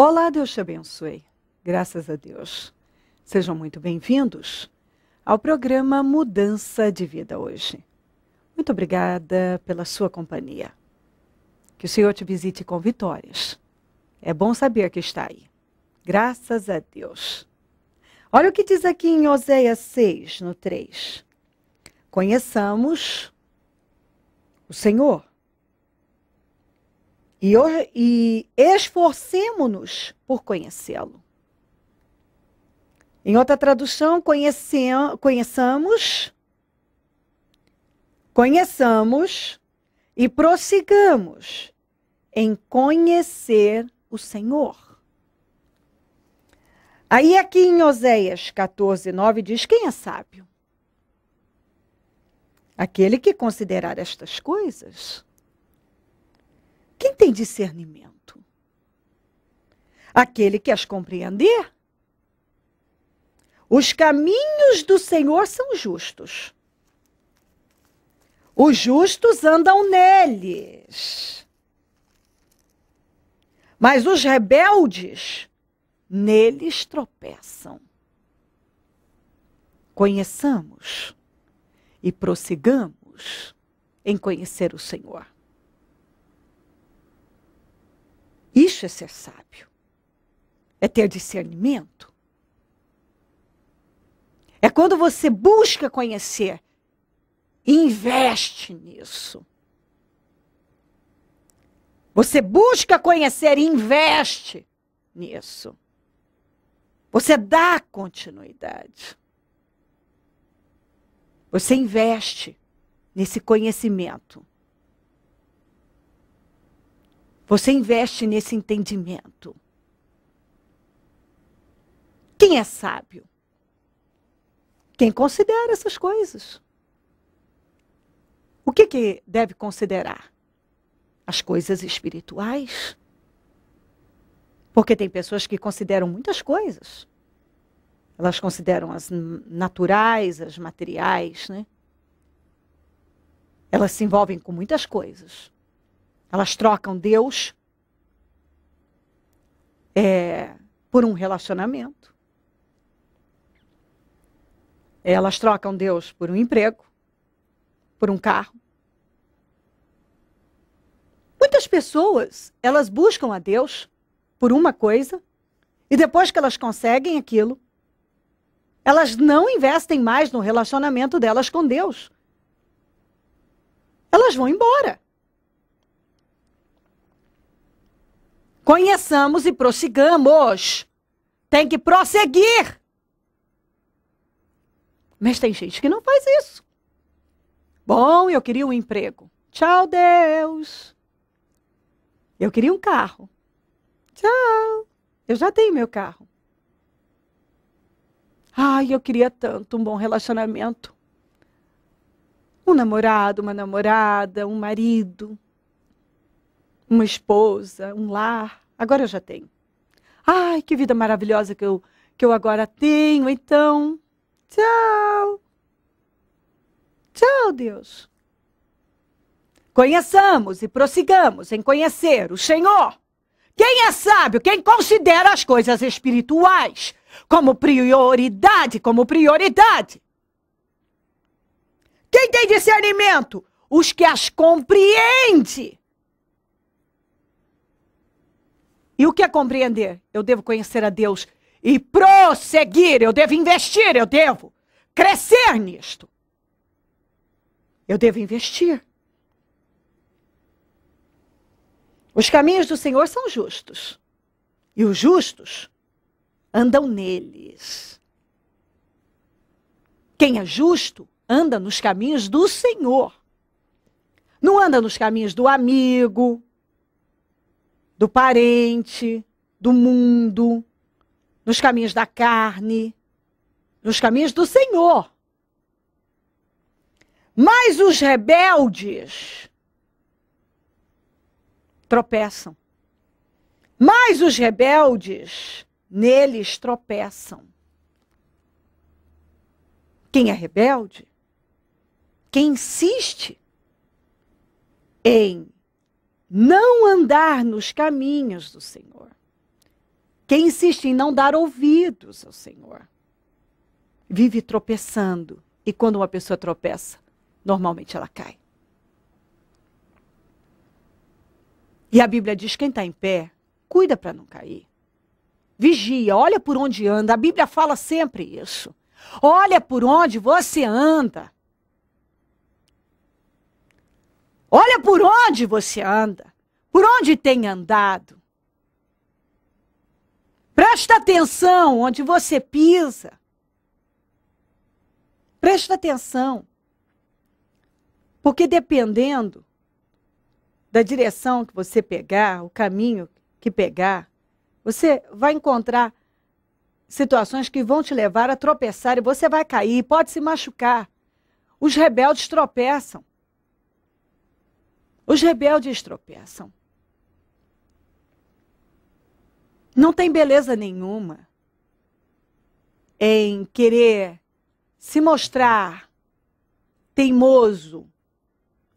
Olá, Deus te abençoe. Graças a Deus. Sejam muito bem-vindos ao programa Mudança de Vida hoje. Muito obrigada pela sua companhia. Que o Senhor te visite com vitórias. É bom saber que está aí. Graças a Deus. Olha o que diz aqui em Oséias 6, no 3. Conheçamos o Senhor, e, e esforcemos-nos por conhecê-lo. Em outra tradução, conheçamos, conheçamos e prossigamos em conhecer o Senhor. Aí aqui em Oséias 14, 9 diz, quem é sábio? Aquele que considerar estas coisas quem tem discernimento? Aquele que as compreender. Os caminhos do Senhor são justos. Os justos andam neles. Mas os rebeldes neles tropeçam. Conheçamos e prossigamos em conhecer o Senhor. Isso é ser sábio. É ter discernimento. É quando você busca conhecer e investe nisso. Você busca conhecer e investe nisso. Você dá continuidade. Você investe nesse conhecimento você investe nesse entendimento. Quem é sábio? Quem considera essas coisas? O que, que deve considerar? As coisas espirituais? Porque tem pessoas que consideram muitas coisas. Elas consideram as naturais, as materiais, né? Elas se envolvem com muitas coisas. Elas trocam Deus é, por um relacionamento. Elas trocam Deus por um emprego, por um carro. Muitas pessoas, elas buscam a Deus por uma coisa e depois que elas conseguem aquilo, elas não investem mais no relacionamento delas com Deus. Elas vão embora. Conheçamos e prossigamos. Tem que prosseguir. Mas tem gente que não faz isso. Bom, eu queria um emprego. Tchau, Deus. Eu queria um carro. Tchau. Eu já tenho meu carro. Ai, eu queria tanto um bom relacionamento. Um namorado, uma namorada, um marido uma esposa, um lar. Agora eu já tenho. Ai, que vida maravilhosa que eu, que eu agora tenho. Então, tchau. Tchau, Deus. Conheçamos e prossigamos em conhecer o Senhor. Quem é sábio, quem considera as coisas espirituais como prioridade, como prioridade. Quem tem discernimento? Os que as compreendem. E o que é compreender? Eu devo conhecer a Deus e prosseguir, eu devo investir, eu devo crescer nisto. Eu devo investir. Os caminhos do Senhor são justos, e os justos andam neles. Quem é justo anda nos caminhos do Senhor. Não anda nos caminhos do amigo, do parente, do mundo, nos caminhos da carne, nos caminhos do Senhor. Mas os rebeldes tropeçam. Mas os rebeldes neles tropeçam. Quem é rebelde? Quem insiste em não andar nos caminhos do Senhor. Quem insiste em não dar ouvidos ao Senhor vive tropeçando. E quando uma pessoa tropeça, normalmente ela cai. E a Bíblia diz: quem está em pé, cuida para não cair. Vigia, olha por onde anda. A Bíblia fala sempre isso. Olha por onde você anda. Olha por onde você anda, por onde tem andado. Presta atenção onde você pisa. Presta atenção. Porque dependendo da direção que você pegar, o caminho que pegar, você vai encontrar situações que vão te levar a tropeçar e você vai cair, pode se machucar. Os rebeldes tropeçam. Os rebeldes tropeçam. Não tem beleza nenhuma em querer se mostrar teimoso,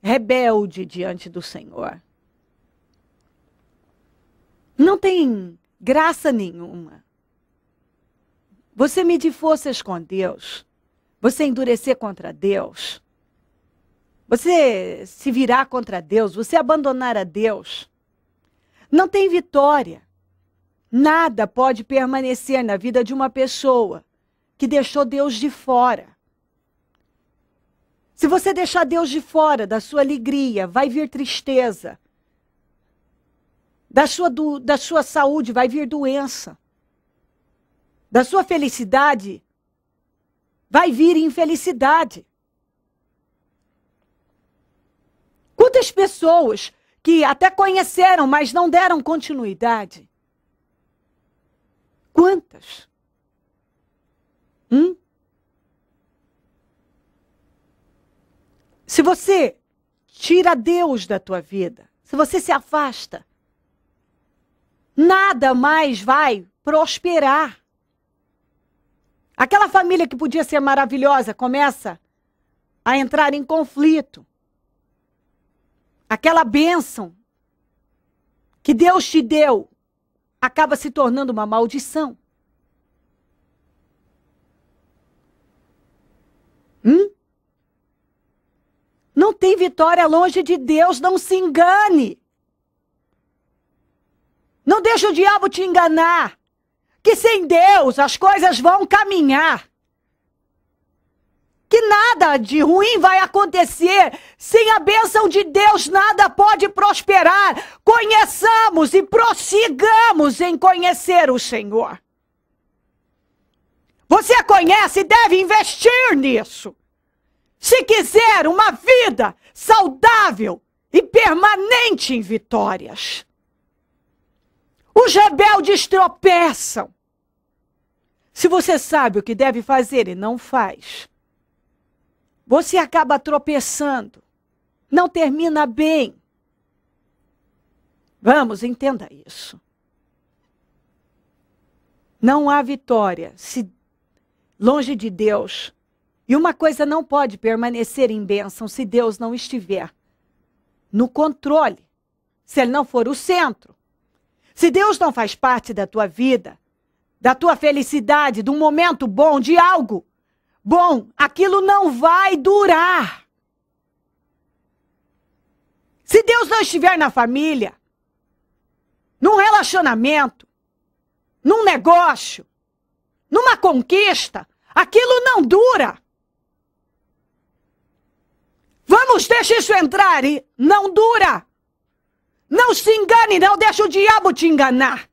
rebelde diante do Senhor. Não tem graça nenhuma. Você medir forças com Deus, você endurecer contra Deus, você se virar contra Deus, você abandonar a Deus, não tem vitória. Nada pode permanecer na vida de uma pessoa que deixou Deus de fora. Se você deixar Deus de fora da sua alegria, vai vir tristeza. Da sua, do, da sua saúde vai vir doença. Da sua felicidade vai vir infelicidade. Quantas pessoas que até conheceram, mas não deram continuidade? Quantas? Hum? Se você tira Deus da tua vida, se você se afasta, nada mais vai prosperar. Aquela família que podia ser maravilhosa começa a entrar em conflito. Aquela bênção que Deus te deu acaba se tornando uma maldição. Hum? Não tem vitória longe de Deus, não se engane. Não deixe o diabo te enganar. Que sem Deus as coisas vão caminhar que nada de ruim vai acontecer. Sem a bênção de Deus, nada pode prosperar. Conheçamos e prossigamos em conhecer o Senhor. Você conhece e deve investir nisso. Se quiser uma vida saudável e permanente em vitórias. Os rebeldes tropeçam. Se você sabe o que deve fazer e não faz, você acaba tropeçando. Não termina bem. Vamos, entenda isso. Não há vitória se longe de Deus. E uma coisa não pode permanecer em bênção se Deus não estiver no controle, se Ele não for o centro. Se Deus não faz parte da tua vida, da tua felicidade, de um momento bom, de algo, bom, aquilo não vai durar. Se Deus não estiver na família, num relacionamento, num negócio, numa conquista, aquilo não dura. Vamos, deixa isso entrar e não dura. Não se engane, não deixa o diabo te enganar.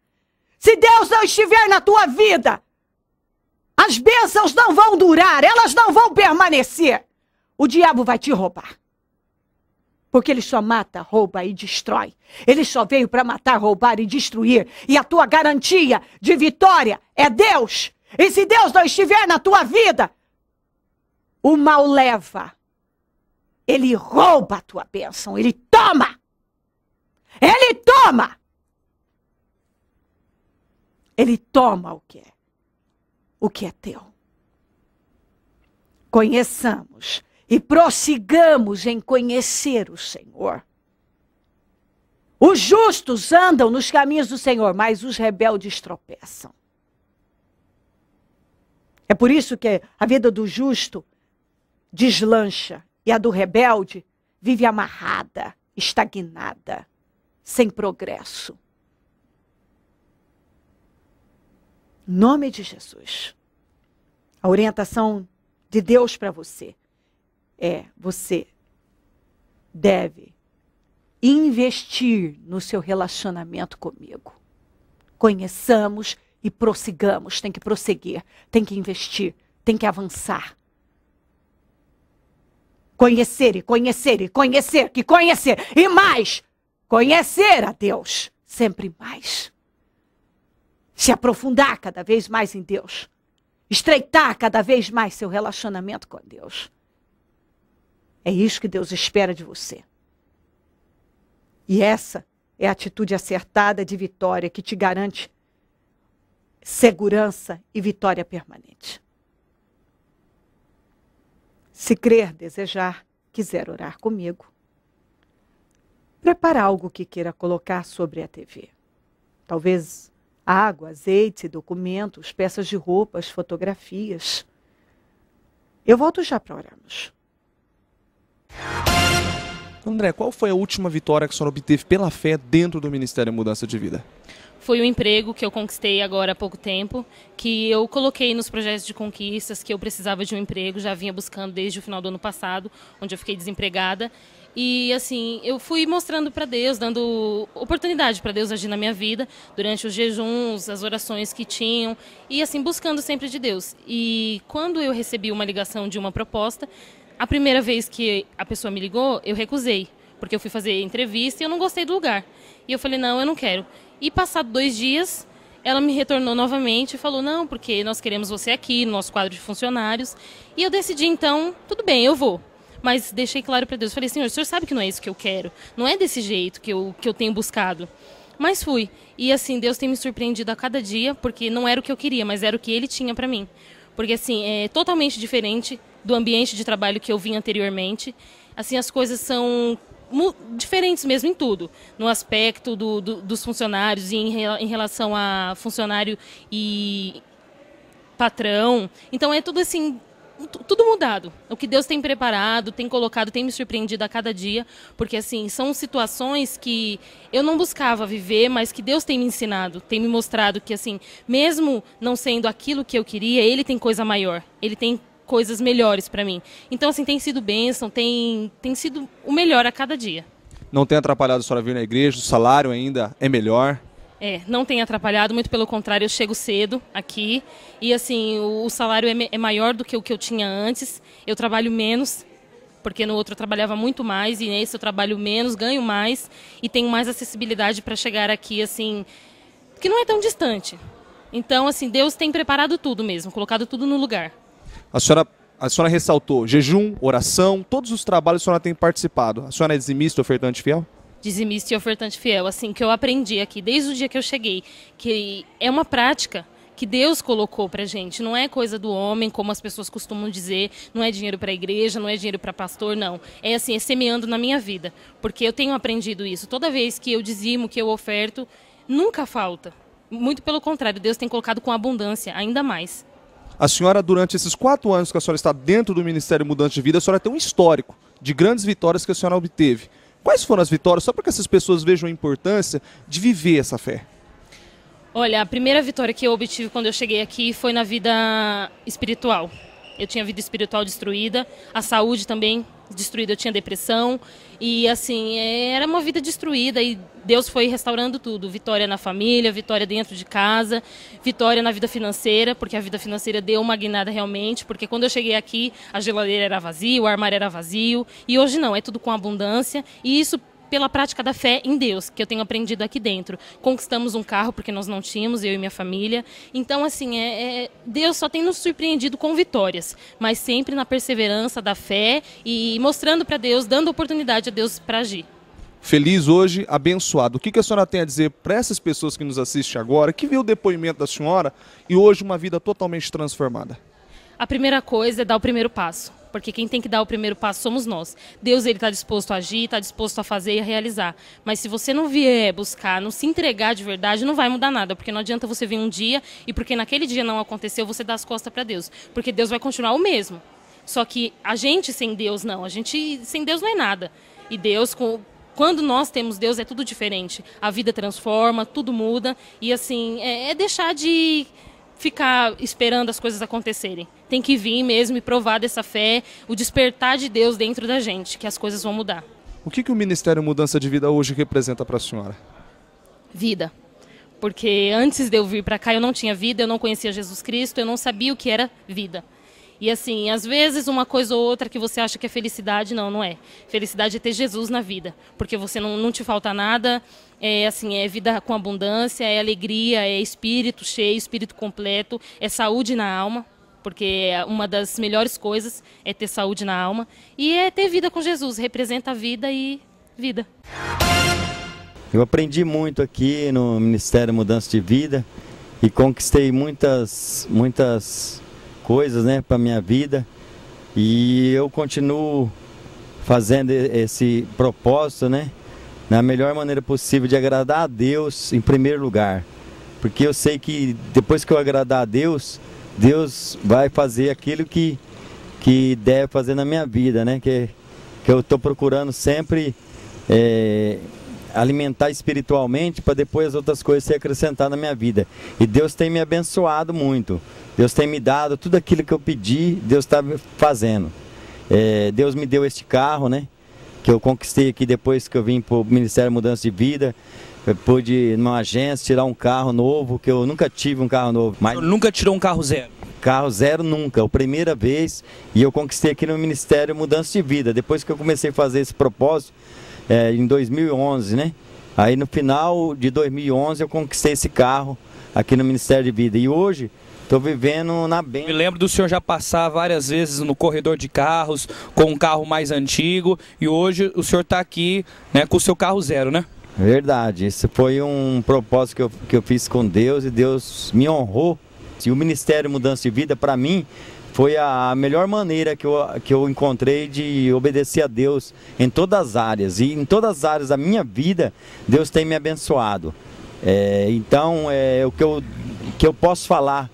Se Deus não estiver na tua vida, as bênçãos não vão durar, elas não vão permanecer. O diabo vai te roubar. Porque ele só mata, rouba e destrói. Ele só veio para matar, roubar e destruir. E a tua garantia de vitória é Deus. E se Deus não estiver na tua vida, o mal leva. Ele rouba a tua bênção, ele toma. Ele toma. Ele toma o que é o que é teu. Conheçamos e prossigamos em conhecer o Senhor. Os justos andam nos caminhos do Senhor, mas os rebeldes tropeçam. É por isso que a vida do justo deslancha e a do rebelde vive amarrada, estagnada, sem progresso. Nome de Jesus. A orientação de Deus para você é: você deve investir no seu relacionamento comigo. Conheçamos e prossigamos. Tem que prosseguir, tem que investir, tem que avançar. Conhecer e conhecer e conhecer, que conhecer e mais. Conhecer a Deus sempre mais se aprofundar cada vez mais em Deus, estreitar cada vez mais seu relacionamento com Deus. É isso que Deus espera de você. E essa é a atitude acertada de vitória que te garante segurança e vitória permanente. Se crer, desejar, quiser orar comigo, prepara algo que queira colocar sobre a TV. Talvez água, azeite, documentos, peças de roupas, fotografias. Eu volto já para oramos. André, qual foi a última vitória que a senhora obteve pela fé dentro do Ministério Mudança de Vida? foi o emprego que eu conquistei agora há pouco tempo, que eu coloquei nos projetos de conquistas que eu precisava de um emprego, já vinha buscando desde o final do ano passado, onde eu fiquei desempregada. E assim, eu fui mostrando para Deus, dando oportunidade para Deus agir na minha vida, durante os jejuns, as orações que tinham, e assim, buscando sempre de Deus. E quando eu recebi uma ligação de uma proposta, a primeira vez que a pessoa me ligou, eu recusei, porque eu fui fazer entrevista e eu não gostei do lugar. E eu falei: "Não, eu não quero". E passado dois dias, ela me retornou novamente e falou: Não, porque nós queremos você aqui no nosso quadro de funcionários. E eu decidi, então, tudo bem, eu vou. Mas deixei claro para Deus: Falei, Senhor, o senhor sabe que não é isso que eu quero. Não é desse jeito que eu, que eu tenho buscado. Mas fui. E assim, Deus tem me surpreendido a cada dia, porque não era o que eu queria, mas era o que Ele tinha para mim. Porque assim, é totalmente diferente do ambiente de trabalho que eu vim anteriormente. Assim, as coisas são diferentes mesmo em tudo, no aspecto do, do, dos funcionários e em, em relação a funcionário e patrão. Então é tudo assim, tudo mudado. O que Deus tem preparado, tem colocado, tem me surpreendido a cada dia, porque assim, são situações que eu não buscava viver, mas que Deus tem me ensinado, tem me mostrado que assim, mesmo não sendo aquilo que eu queria, ele tem coisa maior. Ele tem coisas melhores para mim. Então, assim, tem sido bênção, tem, tem sido o melhor a cada dia. Não tem atrapalhado a senhora vir na igreja? O salário ainda é melhor? É, não tem atrapalhado, muito pelo contrário, eu chego cedo aqui e assim, o, o salário é, é, maior do que o que eu tinha antes, eu trabalho menos, porque no outro eu trabalhava muito mais e nesse eu trabalho menos, ganho mais e tenho mais acessibilidade para chegar aqui, assim, que não é tão distante. Então, assim, Deus tem preparado tudo mesmo, colocado tudo no lugar. A senhora, a senhora ressaltou jejum, oração, todos os trabalhos que a senhora tem participado. A senhora é dizimista, ofertante fiel? Dizimista e ofertante fiel, assim, que eu aprendi aqui desde o dia que eu cheguei, que é uma prática que Deus colocou para gente. Não é coisa do homem, como as pessoas costumam dizer. Não é dinheiro para a igreja, não é dinheiro para pastor, não. É assim, é semeando na minha vida, porque eu tenho aprendido isso. Toda vez que eu dizimo, que eu oferto, nunca falta. Muito pelo contrário, Deus tem colocado com abundância, ainda mais. A senhora, durante esses quatro anos que a senhora está dentro do Ministério Mudante de Vida, a senhora tem um histórico de grandes vitórias que a senhora obteve. Quais foram as vitórias? Só para que essas pessoas vejam a importância de viver essa fé. Olha, a primeira vitória que eu obtive quando eu cheguei aqui foi na vida espiritual. Eu tinha vida espiritual destruída, a saúde também destruída, eu tinha depressão. E assim, é, era uma vida destruída e Deus foi restaurando tudo. Vitória na família, vitória dentro de casa, vitória na vida financeira, porque a vida financeira deu uma guinada realmente, porque quando eu cheguei aqui, a geladeira era vazia, o armário era vazio, e hoje não, é tudo com abundância, e isso pela prática da fé em Deus, que eu tenho aprendido aqui dentro. Conquistamos um carro porque nós não tínhamos, eu e minha família. Então, assim, é, é, Deus só tem nos surpreendido com vitórias, mas sempre na perseverança da fé e mostrando para Deus, dando oportunidade a Deus para agir. Feliz hoje, abençoado. O que, que a senhora tem a dizer para essas pessoas que nos assistem agora, que viu o depoimento da senhora e hoje uma vida totalmente transformada? A primeira coisa é dar o primeiro passo porque quem tem que dar o primeiro passo somos nós. Deus ele está disposto a agir, está disposto a fazer e a realizar. Mas se você não vier buscar, não se entregar de verdade, não vai mudar nada, porque não adianta você vir um dia e porque naquele dia não aconteceu, você dá as costas para Deus, porque Deus vai continuar o mesmo. Só que a gente sem Deus não, a gente sem Deus não é nada. E Deus com quando nós temos Deus é tudo diferente. A vida transforma, tudo muda e assim é, é deixar de ficar esperando as coisas acontecerem. Tem que vir mesmo e provar dessa fé, o despertar de Deus dentro da gente, que as coisas vão mudar. O que, que o Ministério Mudança de Vida hoje representa para a senhora? Vida. Porque antes de eu vir para cá, eu não tinha vida, eu não conhecia Jesus Cristo, eu não sabia o que era vida. E assim, às vezes uma coisa ou outra que você acha que é felicidade, não, não é. Felicidade é ter Jesus na vida, porque você não, não te falta nada, é assim, é vida com abundância, é alegria, é espírito cheio, espírito completo, é saúde na alma, porque uma das melhores coisas é ter saúde na alma e é ter vida com Jesus, representa vida e vida. Eu aprendi muito aqui no Ministério Mudança de Vida e conquistei muitas muitas coisas, né, para minha vida. E eu continuo fazendo esse propósito, né? na melhor maneira possível de agradar a Deus em primeiro lugar. Porque eu sei que depois que eu agradar a Deus, Deus vai fazer aquilo que, que deve fazer na minha vida, né? Que, que eu estou procurando sempre é, alimentar espiritualmente para depois as outras coisas se acrescentar na minha vida. E Deus tem me abençoado muito. Deus tem me dado tudo aquilo que eu pedi, Deus está fazendo. É, Deus me deu este carro, né? que eu conquistei aqui depois que eu vim para o Ministério Mudança de Vida. Eu pude, numa agência, tirar um carro novo, que eu nunca tive um carro novo. Mas... nunca tirou um carro zero? Carro zero nunca, a primeira vez. E eu conquistei aqui no Ministério Mudança de Vida. Depois que eu comecei a fazer esse propósito, é, em 2011, né? Aí no final de 2011 eu conquistei esse carro aqui no Ministério de Vida. E hoje Estou vivendo na bem. Me lembro do senhor já passar várias vezes no corredor de carros, com um carro mais antigo, e hoje o senhor está aqui né, com o seu carro zero, né? Verdade, isso foi um propósito que eu, que eu fiz com Deus e Deus me honrou. E o Ministério Mudança de Vida, para mim, foi a melhor maneira que eu, que eu encontrei de obedecer a Deus em todas as áreas. E em todas as áreas da minha vida, Deus tem me abençoado. É, então, é o que eu, que eu posso falar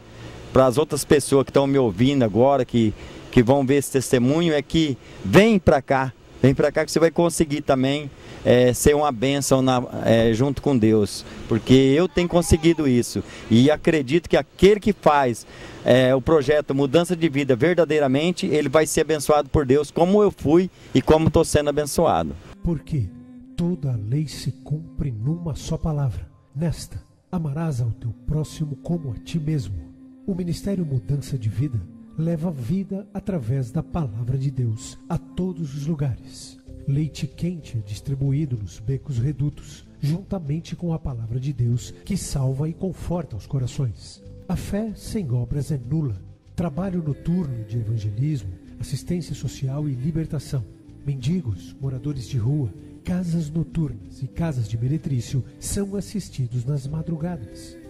para as outras pessoas que estão me ouvindo agora, que, que vão ver esse testemunho, é que vem para cá, vem para cá que você vai conseguir também é, ser uma bênção na, é, junto com Deus, porque eu tenho conseguido isso e acredito que aquele que faz é, o projeto Mudança de Vida verdadeiramente, ele vai ser abençoado por Deus, como eu fui e como estou sendo abençoado. Porque toda a lei se cumpre numa só palavra, nesta: amarás ao teu próximo como a ti mesmo. O Ministério Mudança de Vida leva vida através da palavra de Deus a todos os lugares. Leite quente é distribuído nos becos redutos, juntamente com a palavra de Deus que salva e conforta os corações. A fé sem obras é nula. Trabalho noturno de evangelismo, assistência social e libertação. Mendigos, moradores de rua, casas noturnas e casas de meretrício são assistidos nas madrugadas.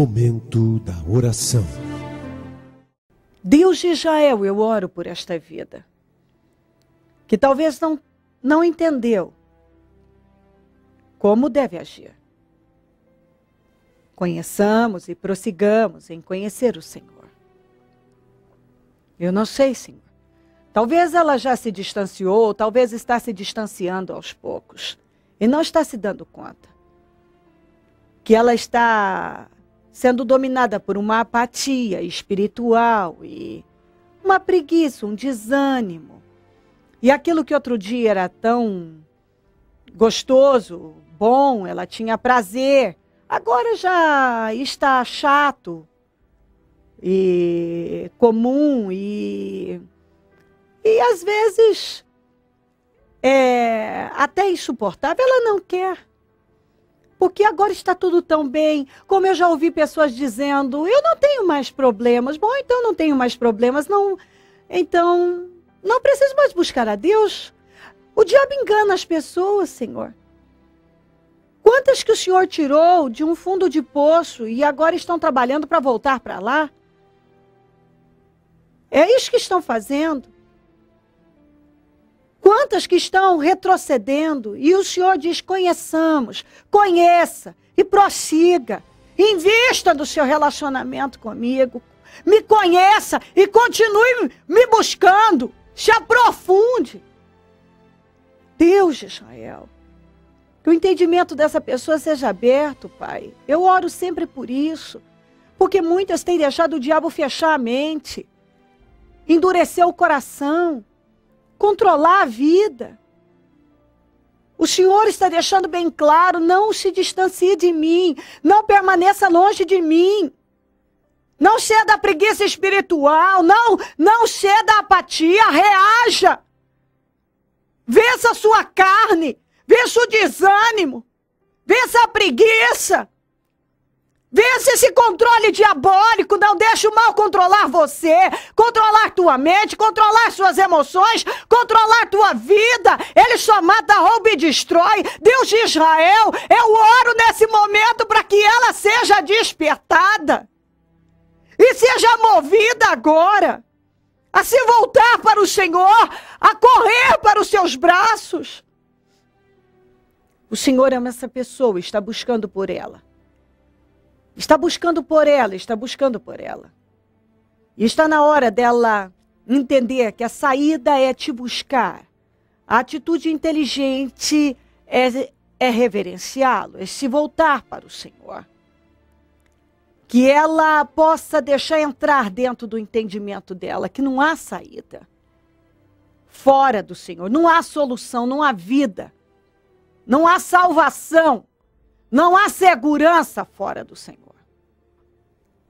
Momento da oração. Deus de Israel, eu oro por esta vida que talvez não não entendeu como deve agir. Conheçamos e prossigamos em conhecer o Senhor. Eu não sei, Senhor. Talvez ela já se distanciou, talvez está se distanciando aos poucos e não está se dando conta que ela está sendo dominada por uma apatia espiritual e uma preguiça, um desânimo. E aquilo que outro dia era tão gostoso, bom, ela tinha prazer, agora já está chato e comum e e às vezes é até insuportável, ela não quer porque agora está tudo tão bem. Como eu já ouvi pessoas dizendo, eu não tenho mais problemas. Bom, então não tenho mais problemas, não. Então, não preciso mais buscar a Deus. O diabo engana as pessoas, Senhor. Quantas que o Senhor tirou de um fundo de poço e agora estão trabalhando para voltar para lá? É isso que estão fazendo. Quantas que estão retrocedendo e o Senhor diz: conheçamos, conheça e prossiga. Invista do seu relacionamento comigo. Me conheça e continue me buscando. Se aprofunde. Deus de Israel. Que o entendimento dessa pessoa seja aberto, Pai. Eu oro sempre por isso. Porque muitas têm deixado o diabo fechar a mente, endurecer o coração controlar a vida. O Senhor está deixando bem claro: não se distancie de mim, não permaneça longe de mim. Não ceda à preguiça espiritual, não, não ceda à apatia, reaja. Vença a sua carne, vença o desânimo, vença a preguiça. Vence esse controle diabólico, não deixa o mal controlar você, controlar tua mente, controlar suas emoções, controlar tua vida. Ele só mata, rouba e destrói. Deus de Israel, eu oro nesse momento para que ela seja despertada e seja movida agora a se voltar para o Senhor, a correr para os seus braços. O Senhor ama essa pessoa, está buscando por ela está buscando por ela, está buscando por ela. E está na hora dela entender que a saída é te buscar. A atitude inteligente é, é reverenciá-lo, é se voltar para o Senhor. Que ela possa deixar entrar dentro do entendimento dela que não há saída fora do Senhor. Não há solução, não há vida, não há salvação, não há segurança fora do Senhor.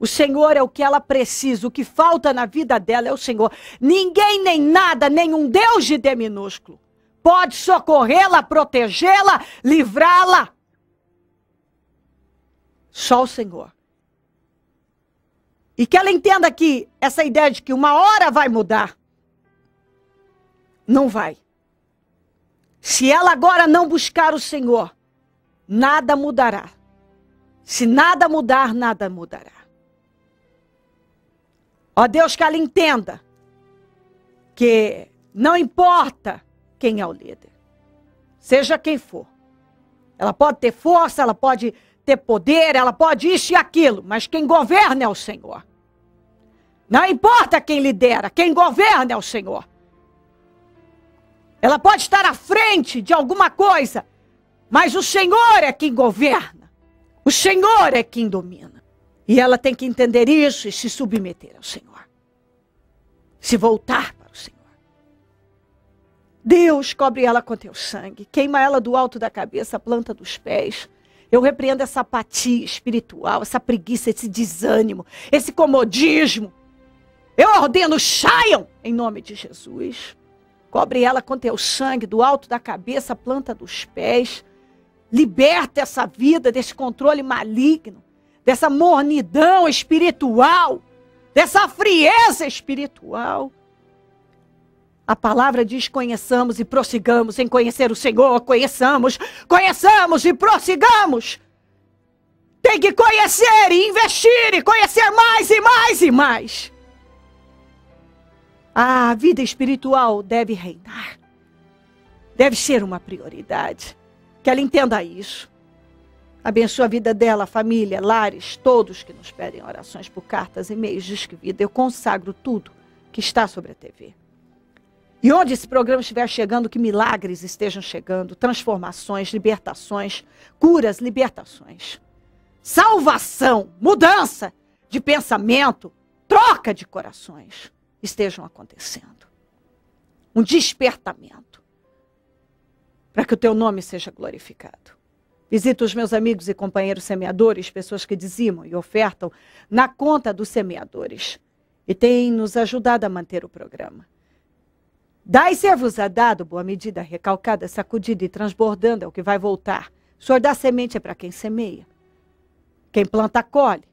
O Senhor é o que ela precisa, o que falta na vida dela é o Senhor. Ninguém nem nada, nenhum Deus de D minúsculo pode socorrê-la, protegê-la, livrá-la. Só o Senhor. E que ela entenda que essa ideia de que uma hora vai mudar, não vai. Se ela agora não buscar o Senhor, nada mudará. Se nada mudar, nada mudará. Ó Deus, que ela entenda que não importa quem é o líder, seja quem for. Ela pode ter força, ela pode ter poder, ela pode isso e aquilo, mas quem governa é o Senhor. Não importa quem lidera, quem governa é o Senhor. Ela pode estar à frente de alguma coisa, mas o Senhor é quem governa. O Senhor é quem domina. E ela tem que entender isso e se submeter ao Senhor se voltar para o Senhor. Deus, cobre ela com teu sangue, queima ela do alto da cabeça, planta dos pés. Eu repreendo essa apatia espiritual, essa preguiça, esse desânimo, esse comodismo. Eu ordeno, saiam em nome de Jesus. Cobre ela com teu sangue, do alto da cabeça, planta dos pés. Liberta essa vida desse controle maligno, dessa mornidão espiritual dessa frieza espiritual. A palavra diz: conheçamos e prossigamos em conhecer o Senhor, conheçamos, conheçamos e prossigamos. Tem que conhecer e investir e conhecer mais e mais e mais. A vida espiritual deve reinar, deve ser uma prioridade. Que ela entenda isso. Abençoa a vida dela, família, lares, todos que nos pedem orações por cartas, e-mails, disque Eu consagro tudo que está sobre a TV. E onde esse programa estiver chegando, que milagres estejam chegando, transformações, libertações, curas, libertações. Salvação, mudança de pensamento, troca de corações estejam acontecendo. Um despertamento para que o teu nome seja glorificado. Visito os meus amigos e companheiros semeadores, pessoas que dizimam e ofertam na conta dos semeadores e têm nos ajudado a manter o programa. Dai servos a dado, boa medida, recalcada, sacudida e transbordando é o que vai voltar. O Senhor dá semente é para quem semeia. Quem planta, colhe.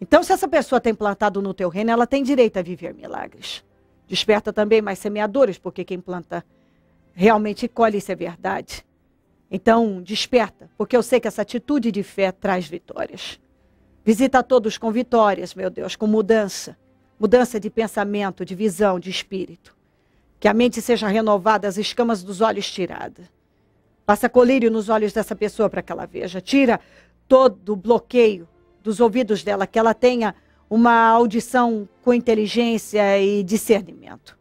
Então, se essa pessoa tem plantado no teu reino, ela tem direito a viver milagres. Desperta também mais semeadores, porque quem planta realmente colhe, isso é verdade. Então, desperta, porque eu sei que essa atitude de fé traz vitórias. Visita a todos com vitórias, meu Deus, com mudança. Mudança de pensamento, de visão, de espírito. Que a mente seja renovada, as escamas dos olhos tiradas. Passa colírio nos olhos dessa pessoa para que ela veja. Tira todo o bloqueio dos ouvidos dela, que ela tenha uma audição com inteligência e discernimento.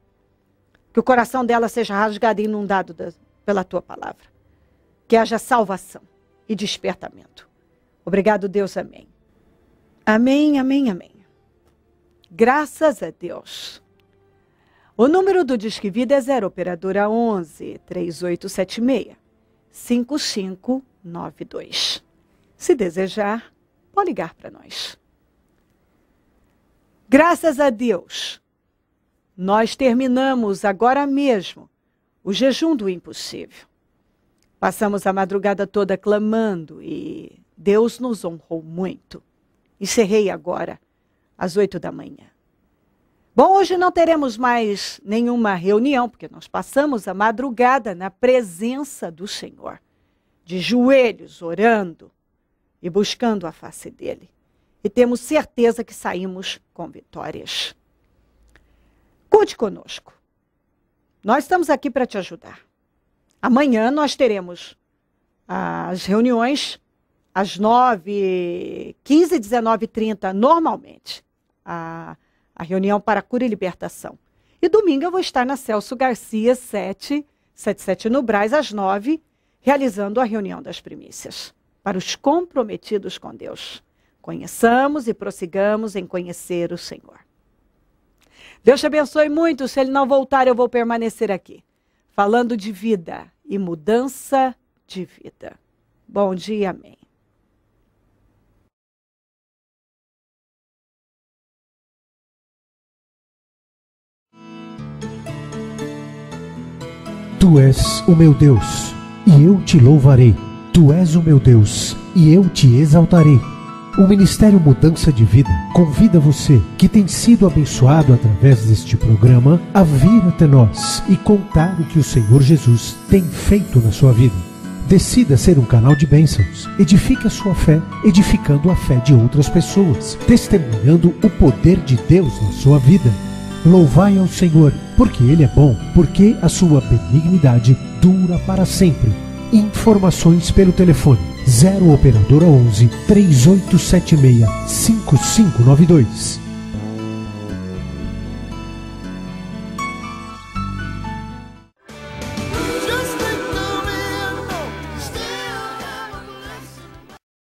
Que o coração dela seja rasgado e inundado da, pela tua palavra que haja salvação e despertamento. Obrigado, Deus. Amém. Amém, amém, amém. Graças a Deus. O número do Disque Vida é 0 operadora 11 3876 5592. Se desejar, pode ligar para nós. Graças a Deus. Nós terminamos agora mesmo o jejum do impossível. Passamos a madrugada toda clamando e Deus nos honrou muito. Encerrei agora, às oito da manhã. Bom, hoje não teremos mais nenhuma reunião, porque nós passamos a madrugada na presença do Senhor, de joelhos, orando e buscando a face dele. E temos certeza que saímos com vitórias. Conte conosco. Nós estamos aqui para te ajudar. Amanhã nós teremos as reuniões às 9, 15, 19 30 normalmente. A, a reunião para cura e libertação. E domingo eu vou estar na Celso Garcia 7, 77 no Braz, às 9, realizando a reunião das primícias. Para os comprometidos com Deus. Conheçamos e prossigamos em conhecer o Senhor. Deus te abençoe muito. Se ele não voltar, eu vou permanecer aqui falando de vida e mudança de vida. Bom dia, amém. Tu és o meu Deus, e eu te louvarei. Tu és o meu Deus, e eu te exaltarei. O Ministério Mudança de Vida convida você que tem sido abençoado através deste programa a vir até nós e contar o que o Senhor Jesus tem feito na sua vida. Decida ser um canal de bênçãos. Edifique a sua fé, edificando a fé de outras pessoas, testemunhando o poder de Deus na sua vida. Louvai ao Senhor, porque Ele é bom, porque a sua benignidade dura para sempre. Informações pelo telefone 0 Operadora 11 3876 5592.